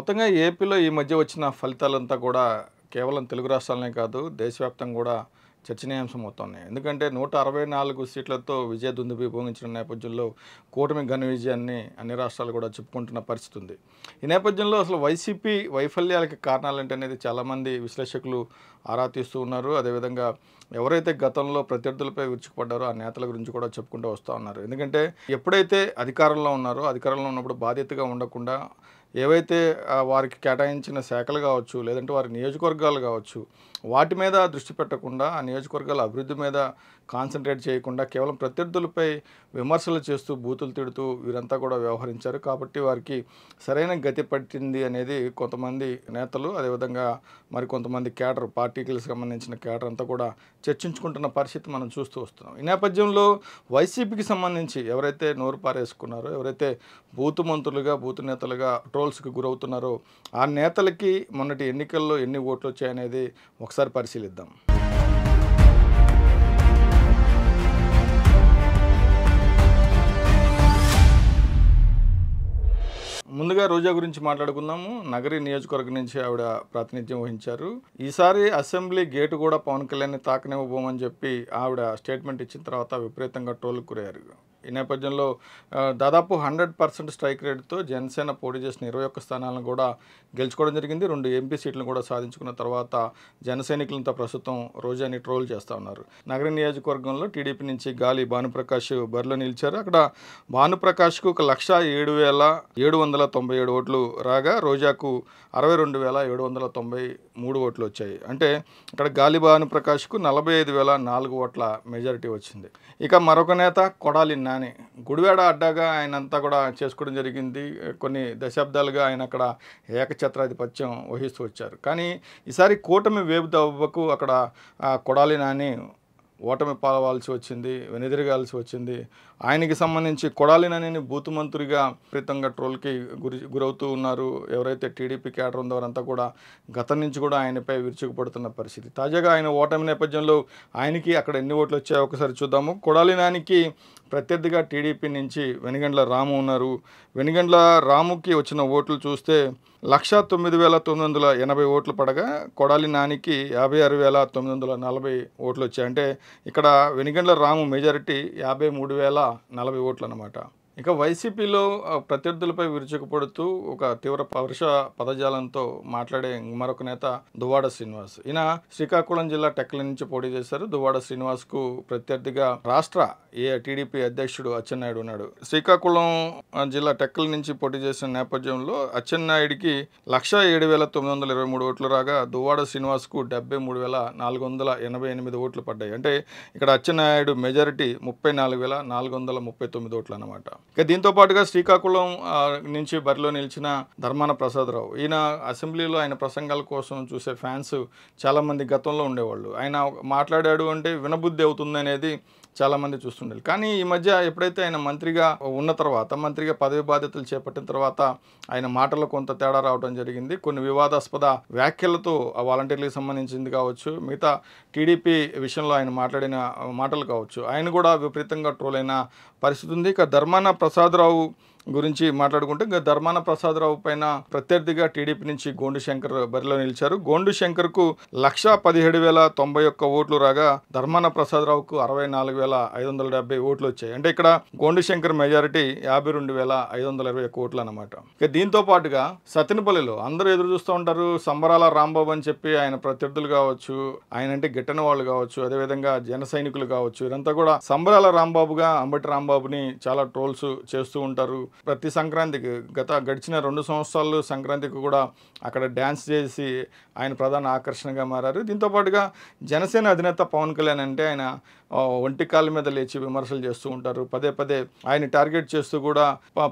మొత్తంగా ఏపీలో ఈ మధ్య వచ్చిన ఫలితాలంతా కూడా కేవలం తెలుగు రాష్ట్రాలనే కాదు దేశవ్యాప్తంగా కూడా చర్చనీయాంశం అవుతున్నాయి ఎందుకంటే నూట అరవై నాలుగు సీట్లతో విజయ దుందుబి భోగించిన నేపథ్యంలో కూటమి ఘన విజయాన్ని అన్ని రాష్ట్రాలు కూడా చెప్పుకుంటున్న పరిస్థితి ఉంది ఈ నేపథ్యంలో అసలు వైసీపీ వైఫల్యాలకి కారణాలంటే అనేది చాలామంది విశ్లేషకులు ఆరా తీస్తూ ఉన్నారు అదేవిధంగా ఎవరైతే గతంలో ప్రత్యర్థులపై విరుచుకుపడ్డారో ఆ నేతల గురించి కూడా చెప్పుకుంటూ వస్తూ ఉన్నారు ఎందుకంటే ఎప్పుడైతే అధికారంలో ఉన్నారో అధికారంలో ఉన్నప్పుడు బాధ్యతగా ఉండకుండా ఏవైతే వారికి కేటాయించిన శాఖలు కావచ్చు లేదంటే వారి నియోజకవర్గాలు కావచ్చు వాటి మీద దృష్టి పెట్టకుండా ఆ నియోజకవర్గాల అభివృద్ధి మీద కాన్సన్ట్రేట్ చేయకుండా కేవలం ప్రత్యర్థులపై విమర్శలు చేస్తూ బూతులు తిడుతూ వీరంతా కూడా వ్యవహరించారు కాబట్టి వారికి సరైన గతి పట్టింది అనేది కొంతమంది నేతలు అదేవిధంగా మరి కొంతమంది కేటర్ పార్టీకి సంబంధించిన కేటర్ అంతా కూడా చర్చించుకుంటున్న పరిస్థితి మనం చూస్తూ వస్తున్నాం ఈ నేపథ్యంలో వైసీపీకి సంబంధించి ఎవరైతే నోరు పారేసుకున్నారో ఎవరైతే బూతు మంత్రులుగా బూతు నేతలుగా ట్రోల్స్కి గురవుతున్నారో ఆ నేతలకి మొన్నటి ఎన్నికల్లో ఎన్ని ఓట్లు వచ్చాయనేది ఒకసారి పరిశీలిద్దాం ముందుగా రోజా గురించి మాట్లాడుకుందాము నగరి నియోజకవర్గం నుంచి ఆవిడ ప్రాతినిధ్యం వహించారు ఈసారి అసెంబ్లీ గేటు కూడా పవన్ కళ్యాణ్ తాకనివ్వబోమని చెప్పి ఆవిడ స్టేట్మెంట్ ఇచ్చిన తర్వాత విపరీతంగా టోల్ కురయ్యారు ఈ నేపథ్యంలో దాదాపు హండ్రెడ్ పర్సెంట్ స్ట్రైక్ రేట్తో జనసేన పోటీ చేసిన ఇరవై ఒక్క స్థానాలను కూడా గెలుచుకోవడం జరిగింది రెండు ఎంపీ సీట్లను కూడా సాధించుకున్న తర్వాత జనసైనికులంతా ప్రస్తుతం రోజాని ట్రోల్ చేస్తూ ఉన్నారు నగర నియోజకవర్గంలో టీడీపీ నుంచి గాలి భానుప్రకాష్ బరిలో నిలిచారు అక్కడ భానుప్రకాష్కు ఒక లక్ష ఏడు వేల ఏడు వందల తొంభై ఏడు ఓట్లు రాగా రోజాకు అరవై రెండు వేల ఏడు వందల తొంభై మూడు ఓట్లు వచ్చాయి అంటే ఇక్కడ గాలి భానుప్రకాష్కు నలభై ఐదు వేల నాలుగు ఓట్ల మెజారిటీ వచ్చింది ఇక మరొక నేత కొడాలి అని గుడివాడ అడ్డాగా ఆయన అంతా కూడా చేసుకోవడం జరిగింది కొన్ని దశాబ్దాలుగా ఆయన అక్కడ ఏకఛత్రాధిపత్యం వహిస్తూ వచ్చారు కానీ ఈసారి కూటమి వేపు దవ్వకు అక్కడ కొడాలి నాని ఓటమి పాలవాల్సి వచ్చింది వెనుదిరగాల్సి వచ్చింది ఆయనకి సంబంధించి కొడాలి నాని బూత్ మంత్రిగా విపరీతంగా ట్రోల్కి గురి గురవుతూ ఉన్నారు ఎవరైతే టీడీపీ క్యాడర్ ఉందో వారంతా కూడా గతం నుంచి కూడా ఆయనపై విరుచుకుపడుతున్న పరిస్థితి తాజాగా ఆయన ఓటమి నేపథ్యంలో ఆయనకి అక్కడ ఎన్ని ఓట్లు వచ్చాయో ఒకసారి చూద్దాము కొడాలి నానికి ప్రత్యర్థిగా టీడీపీ నుంచి వెనుగండ్ల రాము ఉన్నారు వెనుగండ్ల రాముకి వచ్చిన ఓట్లు చూస్తే లక్ష తొమ్మిది వేల తొమ్మిది వందల ఎనభై ఓట్లు పడగా కొడాలి నానికి యాభై ఆరు వేల తొమ్మిది వందల నలభై ఓట్లు వచ్చాయి అంటే ఇక్కడ వెనుగండ్ల రాము మెజారిటీ యాభై మూడు వేల నలభై ఓట్లు అన్నమాట ఇక వైసీపీలో ప్రత్యర్థులపై విరుచుకుపడుతూ ఒక తీవ్ర పౌరుష పదజాలంతో మాట్లాడే మరొక నేత దువ్వాడ శ్రీనివాస్ ఈయన శ్రీకాకుళం జిల్లా టెక్ల నుంచి పోటీ చేశారు దువ్వాడ శ్రీనివాస్ కు ప్రత్యర్థిగా రాష్ట్ర ఏ టీడీపీ అధ్యక్షుడు అచ్చెన్నాయుడు ఉన్నాడు శ్రీకాకుళం జిల్లా టెక్కల నుంచి పోటీ చేసిన నేపథ్యంలో అచ్చెన్నాయుడికి లక్ష ఏడు వేల తొమ్మిది వందల ఇరవై మూడు ఓట్లు రాగా దువ్వాడ శ్రీనివాస్ కు డెబ్బై మూడు వేల నాలుగు వందల ఎనభై ఎనిమిది ఓట్లు పడ్డాయి అంటే ఇక్కడ అచ్చెన్నాయుడు మెజారిటీ ముప్పై నాలుగు వేల నాలుగు వందల ముప్పై తొమ్మిది ఓట్లు అన్నమాట ఇక దీంతో పాటుగా శ్రీకాకుళం నుంచి బరిలో నిలిచిన ధర్మాన ప్రసాదరావు ఈయన అసెంబ్లీలో ఆయన ప్రసంగాల కోసం చూసే ఫ్యాన్స్ చాలామంది గతంలో ఉండేవాళ్ళు ఆయన మాట్లాడాడు అంటే వినబుద్ధి అవుతుంది అనేది చాలామంది చూస్తుండాలి కానీ ఈ మధ్య ఎప్పుడైతే ఆయన మంత్రిగా ఉన్న తర్వాత మంత్రిగా పదవి బాధ్యతలు చేపట్టిన తర్వాత ఆయన మాటలు కొంత తేడా రావడం జరిగింది కొన్ని వివాదాస్పద వ్యాఖ్యలతో ఆ వాలంటీర్లకు సంబంధించింది కావచ్చు మిగతా టీడీపీ విషయంలో ఆయన మాట్లాడిన మాటలు కావచ్చు ఆయన కూడా విపరీతంగా ట్రోల్ అయిన పరిస్థితి ఉంది ఇక ధర్మాన ప్రసాదరావు గురించి మాట్లాడుకుంటే ఇంకా ధర్మాన ప్రసాదరావు పైన ప్రత్యర్థిగా టీడీపీ నుంచి గోండు శంకర్ బరిలో నిలిచారు గోండు శంకర్కు లక్ష పదిహేడు వేల తొంభై ఒక్క ఓట్లు రాగా ధర్మాన ప్రసాదరావుకు అరవై నాలుగు వేల ఐదు వందల డెబ్బై ఓట్లు వచ్చాయి అంటే ఇక్కడ గోండు శంకర్ మెజారిటీ యాభై రెండు వేల ఐదు వందల ఇరవై ఒక్క ఓట్లు అనమాట ఇక దీంతో పాటుగా సతినపల్లిలో అందరూ ఎదురు చూస్తూ ఉంటారు సంబరాల రాంబాబు అని చెప్పి ఆయన ప్రత్యర్థులు కావచ్చు ఆయన అంటే గిట్టని వాళ్ళు కావచ్చు అదేవిధంగా జన సైనికులు కావచ్చు ఇదంతా కూడా సంబరాల రాంబాబుగా అంబటి రాంబాబుని చాలా ట్రోల్స్ చేస్తూ ఉంటారు ప్రతి సంక్రాంతికి గత గడిచిన రెండు సంవత్సరాలు సంక్రాంతికి కూడా అక్కడ డ్యాన్స్ చేసి ఆయన ప్రధాన ఆకర్షణగా మారారు దీంతోపాటుగా జనసేన అధినేత పవన్ కళ్యాణ్ అంటే ఆయన ఒంటి కాళ్ళ మీద లేచి విమర్శలు చేస్తూ ఉంటారు పదే పదే ఆయన టార్గెట్ చేస్తూ కూడా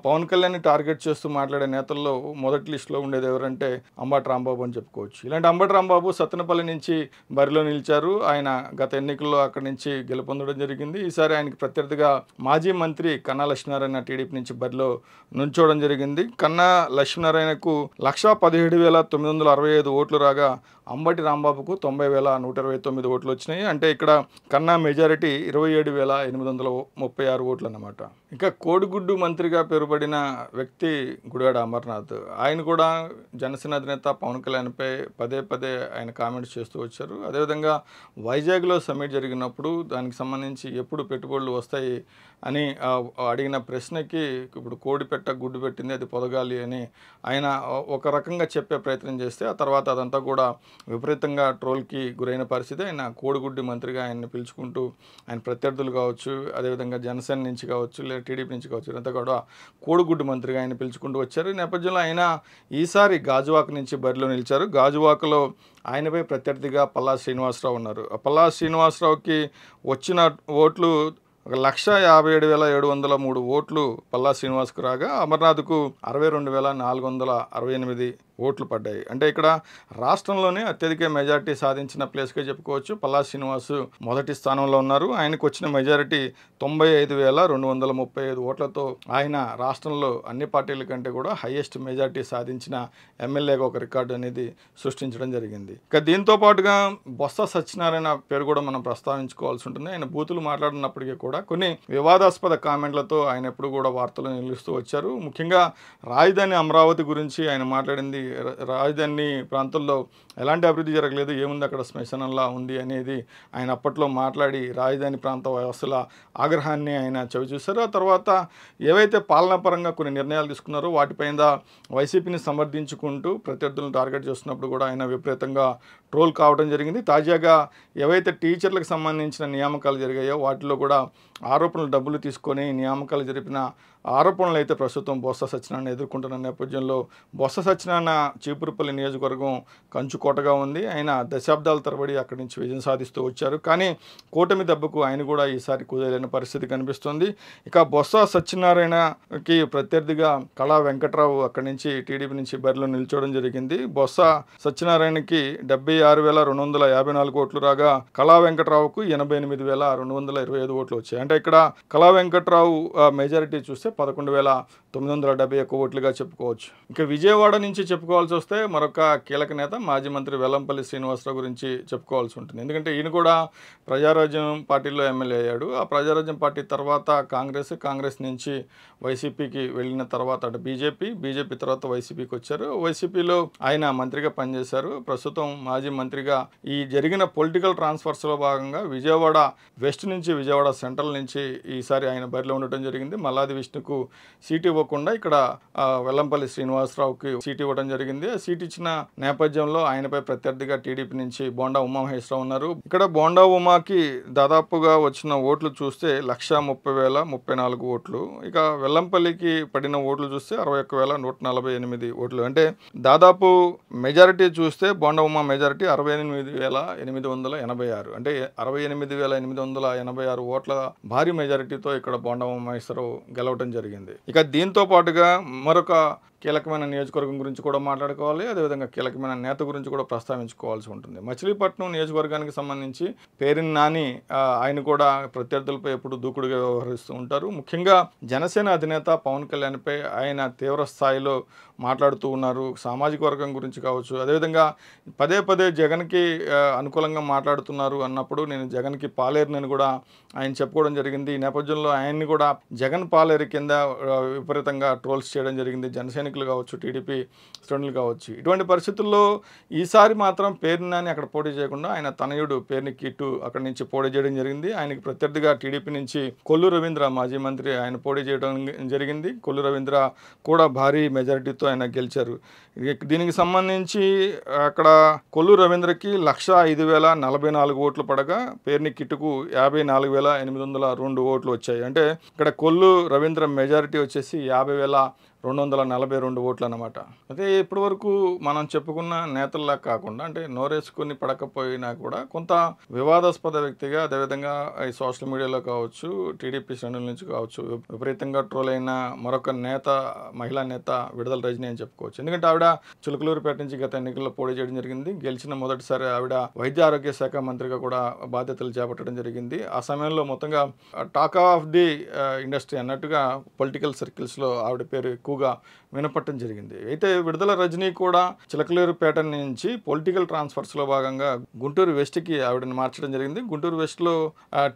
పవన్ కళ్యాణ్ టార్గెట్ చేస్తూ మాట్లాడే నేతల్లో మొదటి లిస్టులో ఉండేది ఎవరంటే అంబటి రాంబాబు అని చెప్పుకోవచ్చు ఇలాంటి అంబటి రాంబాబు సత్తనపల్లి నుంచి బరిలో నిలిచారు ఆయన గత ఎన్నికల్లో అక్కడి నుంచి గెలుపొందడం జరిగింది ఈసారి ఆయనకి ప్రత్యర్థిగా మాజీ మంత్రి కన్నా లక్ష్మీనారాయణ టీడీపీ నుంచి బరిలో నుంచోవడం జరిగింది కన్నా లక్ష్మీనారాయణకు లక్షా పదిహేడు వేల తొమ్మిది వందల అరవై ఐదు ఓట్లు రాగా అంబటి రాంబాబుకు తొంభై వేల నూట ఇరవై తొమ్మిది ఓట్లు వచ్చినాయి అంటే ఇక్కడ కన్నా మెజారిటీ ఇరవై ఏడు వేల ఎనిమిది వందల ముప్పై ఆరు ఓట్లు అన్నమాట ఇంకా కోడిగుడ్డు మంత్రిగా పేరుపడిన వ్యక్తి గుడివాడ అమర్నాథ్ ఆయన కూడా జనసేన అధినేత పవన్ కళ్యాణ్పై పదే పదే ఆయన కామెంట్స్ చేస్తూ వచ్చారు అదేవిధంగా వైజాగ్లో సమ్మిట్ జరిగినప్పుడు దానికి సంబంధించి ఎప్పుడు పెట్టుబడులు వస్తాయి అని అడిగిన ప్రశ్నకి ఇప్పుడు కోడి పెట్ట గుడ్డు పెట్టింది అది పొదగాలి అని ఆయన ఒక రకంగా చెప్పే ప్రయత్నం చేస్తే ఆ తర్వాత అదంతా కూడా విపరీతంగా ట్రోల్కి గురైన పరిస్థితి ఆయన కోడిగుడ్డి మంత్రిగా ఆయన్ని పిలుచుకుంటూ ఆయన ప్రత్యర్థులు కావచ్చు అదేవిధంగా జనసేన నుంచి కావచ్చు లేదా టీడీపీ నుంచి కావచ్చు అంతా కూడా కోడిగుడ్డి మంత్రిగా ఆయన పిలుచుకుంటూ వచ్చారు ఈ నేపథ్యంలో ఆయన ఈసారి గాజువాక నుంచి బరిలో నిలిచారు గాజువాకలో ఆయనపై ప్రత్యర్థిగా పల్లా శ్రీనివాసరావు ఉన్నారు పల్లా శ్రీనివాసరావుకి వచ్చిన ఓట్లు ఒక లక్ష యాభై ఏడు వేల ఏడు వందల మూడు ఓట్లు పల్లా శ్రీనివాస్కు రాగా అమర్నాథ్కు అరవై రెండు వేల నాలుగు వందల అరవై ఎనిమిది ఓట్లు పడ్డాయి అంటే ఇక్కడ రాష్ట్రంలోనే అత్యధిక మెజారిటీ సాధించిన ప్లేస్గా చెప్పుకోవచ్చు పల్లా శ్రీనివాస్ మొదటి స్థానంలో ఉన్నారు ఆయనకు వచ్చిన మెజారిటీ తొంభై ఐదు వేల రెండు వందల ముప్పై ఐదు ఓట్లతో ఆయన రాష్ట్రంలో అన్ని పార్టీల కంటే కూడా హైయెస్ట్ మెజారిటీ సాధించిన ఎమ్మెల్యేగా ఒక రికార్డు అనేది సృష్టించడం జరిగింది ఇక దీంతో పాటుగా బొత్స సత్యనారాయణ పేరు కూడా మనం ప్రస్తావించుకోవాల్సి ఉంటుంది ఆయన బూతులు మాట్లాడినప్పటికీ కూడా కొన్ని వివాదాస్పద కామెంట్లతో ఆయన ఎప్పుడు కూడా వార్తలు నిలుస్తూ వచ్చారు ముఖ్యంగా రాజధాని అమరావతి గురించి ఆయన మాట్లాడింది రాజధాని ప్రాంతంలో ఎలాంటి అభివృద్ధి జరగలేదు ఏముంది అక్కడ శ్మశానంలా ఉంది అనేది ఆయన అప్పట్లో మాట్లాడి రాజధాని ప్రాంత వ్యవస్థల ఆగ్రహాన్ని ఆయన చవిచూశారు ఆ తర్వాత ఏవైతే పాలనాపరంగా కొన్ని నిర్ణయాలు తీసుకున్నారో వాటిపైన వైసీపీని సమర్థించుకుంటూ ప్రత్యర్థులను టార్గెట్ చేస్తున్నప్పుడు కూడా ఆయన విపరీతంగా ట్రోల్ కావడం జరిగింది తాజాగా ఏవైతే టీచర్లకు సంబంధించిన నియామకాలు జరిగాయో వాటిలో కూడా ఆరోపణలు డబ్బులు తీసుకొని నియామకాలు జరిపిన ఆరోపణలు అయితే ప్రస్తుతం బొత్స సత్యనారాయణ ఎదుర్కొంటున్న నేపథ్యంలో బొత్స సత్యనారాయణ చీపురుపల్లి నియోజకవర్గం కంచుకోటగా ఉంది ఆయన దశాబ్దాల తరబడి అక్కడి నుంచి విజయం సాధిస్తూ వచ్చారు కానీ కూటమి దెబ్బకు ఆయన కూడా ఈసారి కుదేలేని పరిస్థితి కనిపిస్తుంది ఇక బొత్స సత్యనారాయణకి ప్రత్యర్థిగా కళా వెంకట్రావు అక్కడి నుంచి టీడీపీ నుంచి బరిలో నిల్చోవడం జరిగింది బొత్స సత్యనారాయణకి డెబ్బై ఆరు వేల రెండు వందల యాభై నాలుగు ఓట్లు రాగా కళా వెంకట్రావుకు ఎనభై ఎనిమిది వేల రెండు వందల ఇరవై ఐదు ఓట్లు వచ్చాయి అంటే ఇక్కడ కళా వెంకట్రావు మెజారిటీ చూస్తే పదకొండు వేల తొమ్మిది వందల డెబ్బై ఒక్క ఓట్లుగా చెప్పుకోవచ్చు ఇక విజయవాడ నుంచి చెప్పు చెప్పుకోవాల్సి వస్తే మరొక కీలక నేత మాజీ మంత్రి వెల్లంపల్లి శ్రీనివాసరావు గురించి చెప్పుకోవాల్సి ఉంటుంది ఎందుకంటే ఈయన కూడా ప్రజారాజ్యం పార్టీలో ఎమ్మెల్యే అయ్యాడు ఆ ప్రజారాజ్యం పార్టీ తర్వాత కాంగ్రెస్ కాంగ్రెస్ నుంచి వైసీపీకి వెళ్ళిన తర్వాత అటు బీజేపీ బీజేపీ తర్వాత వైసీపీకి వచ్చారు వైసీపీలో ఆయన మంత్రిగా పనిచేశారు ప్రస్తుతం మాజీ మంత్రిగా ఈ జరిగిన పొలిటికల్ ట్రాన్స్ఫర్స్లో భాగంగా విజయవాడ వెస్ట్ నుంచి విజయవాడ సెంట్రల్ నుంచి ఈసారి ఆయన బరిలో ఉండటం జరిగింది మల్లాది విష్ణుకు సీట్ ఇవ్వకుండా ఇక్కడ వెల్లంపల్లి శ్రీనివాసరావుకి సీట్ ఇవ్వడం జరిగింది జరిగింది సీట్ ఇచ్చిన నేపథ్యంలో ఆయనపై ప్రత్యర్థిగా టీడీపీ నుంచి బోండా ఉమా మహేశ్వరరావు ఉన్నారు ఇక్కడ బోండా ఉమాకి దాదాపుగా వచ్చిన ఓట్లు చూస్తే లక్ష ముప్పై వేల ముప్పై నాలుగు ఓట్లు ఇక వెల్లంపల్లికి పడిన ఓట్లు చూస్తే అరవై ఒక్క వేల నూట నలభై ఎనిమిది ఓట్లు అంటే దాదాపు మెజారిటీ చూస్తే బోండా ఉమా మెజారిటీ అరవై ఎనిమిది వేల ఎనిమిది వందల ఎనభై ఆరు అంటే అరవై ఎనిమిది వేల ఎనిమిది వందల ఎనభై ఆరు ఓట్ల భారీ మెజారిటీతో ఇక్కడ బోండా ఉమా మహేశ్వరరావు గెలవడం జరిగింది ఇక దీంతో పాటుగా మరొక కీలకమైన నియోజకవర్గం గురించి కూడా మాట్లాడుకోవాలి అదేవిధంగా కీలకమైన నేత గురించి కూడా ప్రస్తావించుకోవాల్సి ఉంటుంది మచిలీపట్నం నియోజకవర్గానికి సంబంధించి పేరిన్ నాని ఆయన కూడా ప్రత్యర్థులపై ఎప్పుడు దూకుడుగా వ్యవహరిస్తూ ఉంటారు ముఖ్యంగా జనసేన అధినేత పవన్ కళ్యాణ్పై ఆయన తీవ్ర స్థాయిలో మాట్లాడుతూ ఉన్నారు సామాజిక వర్గం గురించి కావచ్చు అదేవిధంగా పదే పదే జగన్కి అనుకూలంగా మాట్లాడుతున్నారు అన్నప్పుడు నేను జగన్కి పాలేరునని కూడా ఆయన చెప్పుకోవడం జరిగింది ఈ నేపథ్యంలో ఆయన్ని కూడా జగన్ పాలేరు కింద విపరీతంగా ట్రోల్స్ చేయడం జరిగింది జనసేన సైనికులు కావచ్చు టీడీపీ శ్రేణులు కావచ్చు ఇటువంటి పరిస్థితుల్లో ఈసారి మాత్రం పేరునాని అక్కడ పోటీ చేయకుండా ఆయన తనయుడు పేరుని కిట్టు అక్కడి నుంచి పోటీ చేయడం జరిగింది ఆయనకి ప్రత్యర్థిగా టీడీపీ నుంచి కొల్లు రవీంద్ర మాజీ మంత్రి ఆయన పోటీ చేయడం జరిగింది కొల్లు రవీంద్ర కూడా భారీ మెజారిటీతో ఆయన గెలిచారు దీనికి సంబంధించి అక్కడ కొల్లు రవీంద్రకి లక్ష ఐదు వేల నలభై నాలుగు ఓట్లు పడగా పేరుని కిట్టుకు యాభై నాలుగు వేల ఎనిమిది వందల రెండు ఓట్లు వచ్చాయి అంటే ఇక్కడ కొల్లు రవీంద్ర మెజారిటీ వచ్చేసి యాభై వేల రెండు వందల నలభై రెండు ఓట్లు అనమాట అయితే ఇప్పటి వరకు మనం చెప్పుకున్న నేతల్లా కాకుండా అంటే నోరేసుకుని పడకపోయినా కూడా కొంత వివాదాస్పద వ్యక్తిగా అదేవిధంగా ఈ సోషల్ మీడియాలో కావచ్చు టీడీపీ శ్రేణుల నుంచి కావచ్చు విపరీతంగా ట్రోల్ అయిన మరొక నేత మహిళా నేత విడుదల రజనీ అని చెప్పుకోవచ్చు ఎందుకంటే ఆవిడ చులుకలూరుపేట నుంచి గత ఎన్నికల్లో పోటీ చేయడం జరిగింది గెలిచిన మొదటిసారి ఆవిడ వైద్య ఆరోగ్య శాఖ మంత్రిగా కూడా బాధ్యతలు చేపట్టడం జరిగింది ఆ సమయంలో మొత్తంగా టాక్ ఆఫ్ ది ఇండస్ట్రీ అన్నట్టుగా పొలిటికల్ సర్కిల్స్లో ఆవిడ పేరు ఎక్కువగా వినపట్టడం జరిగింది అయితే విడుదల రజనీ కూడా చిలకలేరుపేట నుంచి పొలిటికల్ ట్రాన్స్ఫర్స్లో భాగంగా గుంటూరు వెస్ట్కి ఆవిడని మార్చడం జరిగింది గుంటూరు వెస్ట్లో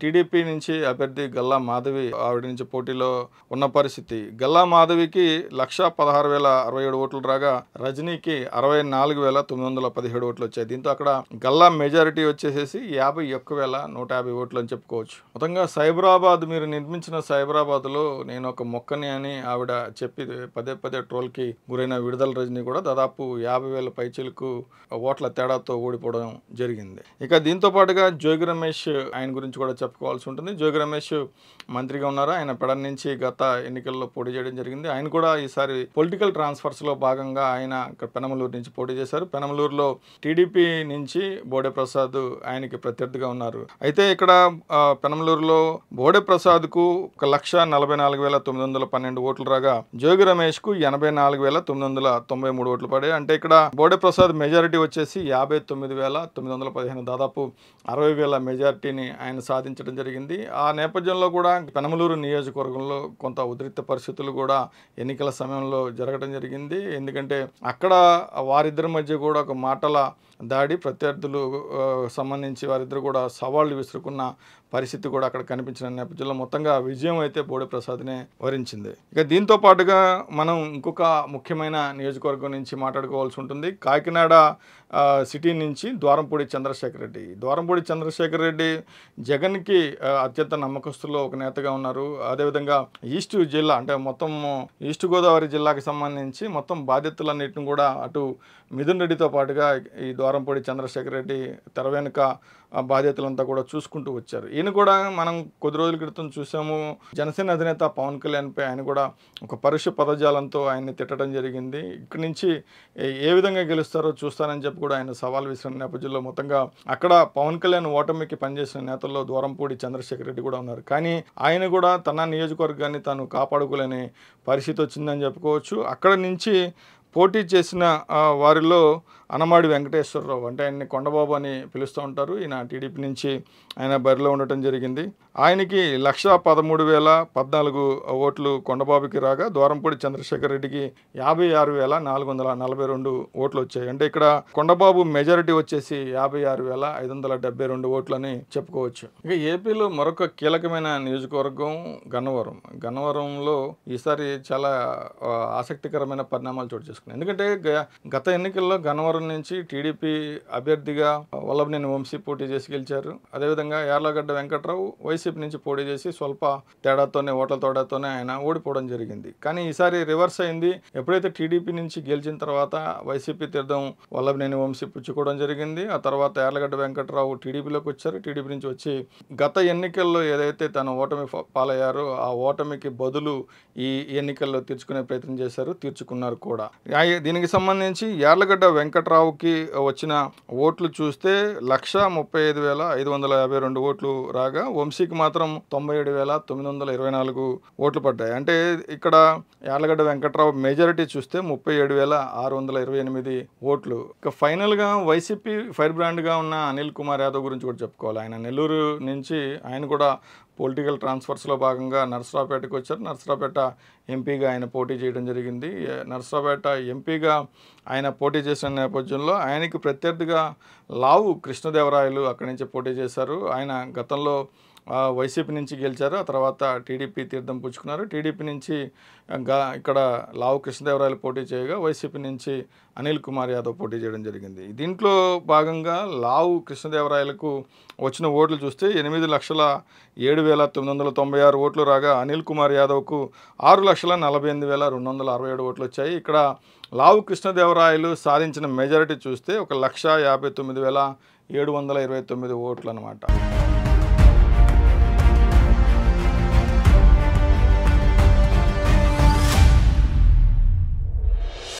టీడీపీ నుంచి అభ్యర్థి గల్లా మాధవి ఆవిడ నుంచి పోటీలో ఉన్న పరిస్థితి గల్లా మాధవికి లక్ష పదహారు వేల అరవై ఏడు ఓట్లు రాగా రజనీకి అరవై నాలుగు వేల తొమ్మిది వందల పదిహేడు ఓట్లు వచ్చాయి దీంతో అక్కడ గల్లా మెజారిటీ వచ్చేసేసి యాభై ఒక్క వేల నూట యాభై ఓట్లు అని చెప్పుకోవచ్చు మొత్తంగా సైబరాబాద్ మీరు నిర్మించిన సైబరాబాద్లో నేను ఒక మొక్కని అని ఆవిడ చెప్పి పదే పదే కి గురైన విడుదల రజనీ కూడా దాదాపు యాభై వేల పైచీలకు ఓట్ల తేడాతో ఓడిపోవడం జరిగింది ఇక దీంతో పాటుగా జోగి రమేష్ ఆయన గురించి కూడా చెప్పుకోవాల్సి ఉంటుంది జోగి రమేష్ మంత్రిగా ఉన్నారు ఆయన పెడ నుంచి గత ఎన్నికల్లో పోటీ చేయడం జరిగింది ఆయన కూడా ఈసారి పొలిటికల్ ట్రాన్స్ఫర్స్లో భాగంగా ఆయన పెనమలూరు నుంచి పోటీ చేశారు పెనమలూరులో టీడీపీ నుంచి బోడే ప్రసాద్ ఆయనకి ప్రత్యర్థిగా ఉన్నారు అయితే ఇక్కడ పెనమలూరులో బోడే ప్రసాద్కు ఒక లక్ష నలభై నాలుగు వేల తొమ్మిది వందల పన్నెండు ఓట్లు రాగా జోగి రమేష్కు ఎనభై నాలుగు వేల తొమ్మిది వందల తొంభై మూడు ఓట్లు పడాయి అంటే ఇక్కడ బోడే ప్రసాద్ మెజారిటీ వచ్చేసి యాభై తొమ్మిది వేల తొమ్మిది వందల పదిహేను దాదాపు అరవై వేల మెజారిటీని ఆయన సాధించడం జరిగింది ఆ నేపథ్యంలో కూడా పెనమలూరు నియోజకవర్గంలో కొంత ఉద్రిక్త పరిస్థితులు కూడా ఎన్నికల సమయంలో జరగడం జరిగింది ఎందుకంటే అక్కడ వారిద్దరి మధ్య కూడా ఒక మాటల దాడి ప్రత్యర్థులు సంబంధించి వారిద్దరు కూడా సవాళ్లు విసురుకున్న పరిస్థితి కూడా అక్కడ కనిపించిన నేపథ్యంలో మొత్తంగా విజయం అయితే బోడే ప్రసాద్నే వరించింది ఇక దీంతో పాటుగా మనం ఇంకొక ముఖ్యమైన నియోజకవర్గం నుంచి మాట్లాడుకోవాల్సి ఉంటుంది కాకినాడ సిటీ నుంచి ద్వారంపూడి చంద్రశేఖర్ రెడ్డి ద్వారంపూడి చంద్రశేఖర్ రెడ్డి జగన్కి అత్యంత నమ్మకస్తుల్లో ఒక నేతగా ఉన్నారు అదేవిధంగా ఈస్ట్ జిల్లా అంటే మొత్తం ఈస్ట్ గోదావరి జిల్లాకి సంబంధించి మొత్తం బాధ్యతలన్నింటిని కూడా అటు మిథున్ రెడ్డితో పాటుగా ఈ ద్వారంపూడి చంద్రశేఖర్ రెడ్డి తెర వెనుక బాధ్యతలంతా కూడా చూసుకుంటూ వచ్చారు ఈయన కూడా మనం కొద్ది రోజుల క్రితం చూసాము జనసేన అధినేత పవన్ కళ్యాణ్పై ఆయన కూడా ఒక పరుష పదజాలంతో ఆయన్ని తిట్టడం జరిగింది ఇక్కడి నుంచి ఏ విధంగా గెలుస్తారో చూస్తానని చెప్పి కూడా ఆయన సవాల్ విసిరిన నేపథ్యంలో మొత్తంగా అక్కడ పవన్ కళ్యాణ్ ఓటమికి పనిచేసిన నేతల్లో దూరంపూడి చంద్రశేఖర్ రెడ్డి కూడా ఉన్నారు కానీ ఆయన కూడా తన నియోజకవర్గాన్ని తాను కాపాడుకోలేని పరిస్థితి వచ్చిందని చెప్పుకోవచ్చు అక్కడ నుంచి పోటీ చేసిన వారిలో అనమాడి వెంకటేశ్వరరావు అంటే ఆయన్ని కొండబాబు అని పిలుస్తూ ఉంటారు ఈయన టీడీపీ నుంచి ఆయన బరిలో ఉండటం జరిగింది ఆయనకి లక్ష పదమూడు వేల పద్నాలుగు ఓట్లు కొండబాబుకి రాగా ద్వారంపూడి చంద్రశేఖర్ రెడ్డికి యాభై ఆరు వేల నాలుగు వందల నలభై రెండు ఓట్లు వచ్చాయి అంటే ఇక్కడ కొండబాబు మెజారిటీ వచ్చేసి యాభై ఆరు వేల ఐదు వందల డెబ్బై రెండు అని చెప్పుకోవచ్చు ఇక ఏపీలో మరొక కీలకమైన నియోజకవర్గం గన్నవరం గన్నవరంలో ఈసారి చాలా ఆసక్తికరమైన పరిణామాలు చోటు చేసుకున్నాయి ఎందుకంటే గత ఎన్నికల్లో గన్నవరం నియోజకవర్గం నుంచి టీడీపీ అభ్యర్థిగా వల్లభనేని వంశీ పోటీ చేసి గెలిచారు అదేవిధంగా యార్లగడ్డ వెంకట్రావు వైసీపీ నుంచి పోటీ చేసి స్వల్ప తేడాతోనే ఓట్ల తేడాతోనే ఆయన ఓడిపోవడం జరిగింది కానీ ఈసారి రివర్స్ అయింది ఎప్పుడైతే టీడీపీ నుంచి గెలిచిన తర్వాత వైసీపీ తీర్థం వల్లభనేని వంశీ పుచ్చుకోవడం జరిగింది ఆ తర్వాత యార్లగడ్డ వెంకట్రావు టీడీపీలోకి వచ్చారు టీడీపీ నుంచి వచ్చి గత ఎన్నికల్లో ఏదైతే తన ఓటమి పాలయ్యారో ఆ ఓటమికి బదులు ఈ ఎన్నికల్లో తీర్చుకునే ప్రయత్నం చేశారు తీర్చుకున్నారు కూడా దీనికి సంబంధించి యార్లగడ్డ వెంకట్రావు కోటరావుకి వచ్చిన ఓట్లు చూస్తే లక్ష ముప్పై ఐదు వేల ఐదు వందల యాభై రెండు ఓట్లు రాగా వంశీకి మాత్రం తొంభై ఏడు వేల తొమ్మిది వందల ఇరవై నాలుగు ఓట్లు పడ్డాయి అంటే ఇక్కడ యార్లగడ్డ వెంకట్రావు మెజారిటీ చూస్తే ముప్పై ఏడు వేల ఆరు వందల ఇరవై ఎనిమిది ఓట్లు ఇక ఫైనల్గా వైసీపీ ఫైర్ బ్రాండ్గా ఉన్న అనిల్ కుమార్ యాదవ్ గురించి కూడా చెప్పుకోవాలి ఆయన నెల్లూరు నుంచి ఆయన కూడా పొలిటికల్ ట్రాన్స్ఫర్స్లో భాగంగా నర్సరావుపేటకు వచ్చారు నర్సరావుపేట ఎంపీగా ఆయన పోటీ చేయడం జరిగింది నర్సరావుపేట ఎంపీగా ఆయన పోటీ చేసిన నేపథ్యంలో ఆయనకి ప్రత్యర్థిగా లావు కృష్ణదేవరాయలు అక్కడి నుంచి పోటీ చేశారు ఆయన గతంలో వైసీపీ నుంచి గెలిచారు ఆ తర్వాత టీడీపీ తీర్థం పుచ్చుకున్నారు టీడీపీ నుంచి గా ఇక్కడ లావు కృష్ణదేవరాయలు పోటీ చేయగా వైసీపీ నుంచి అనిల్ కుమార్ యాదవ్ పోటీ చేయడం జరిగింది దీంట్లో భాగంగా లావు కృష్ణదేవరాయలకు వచ్చిన ఓట్లు చూస్తే ఎనిమిది లక్షల ఏడు వేల తొమ్మిది వందల తొంభై ఆరు ఓట్లు రాగా అనిల్ కుమార్ యాదవ్కు ఆరు లక్షల నలభై ఎనిమిది వేల రెండు వందల అరవై ఏడు ఓట్లు వచ్చాయి ఇక్కడ లావు కృష్ణదేవరాయలు సాధించిన మెజారిటీ చూస్తే ఒక లక్ష యాభై తొమ్మిది వేల ఏడు వందల ఇరవై తొమ్మిది ఓట్లు అనమాట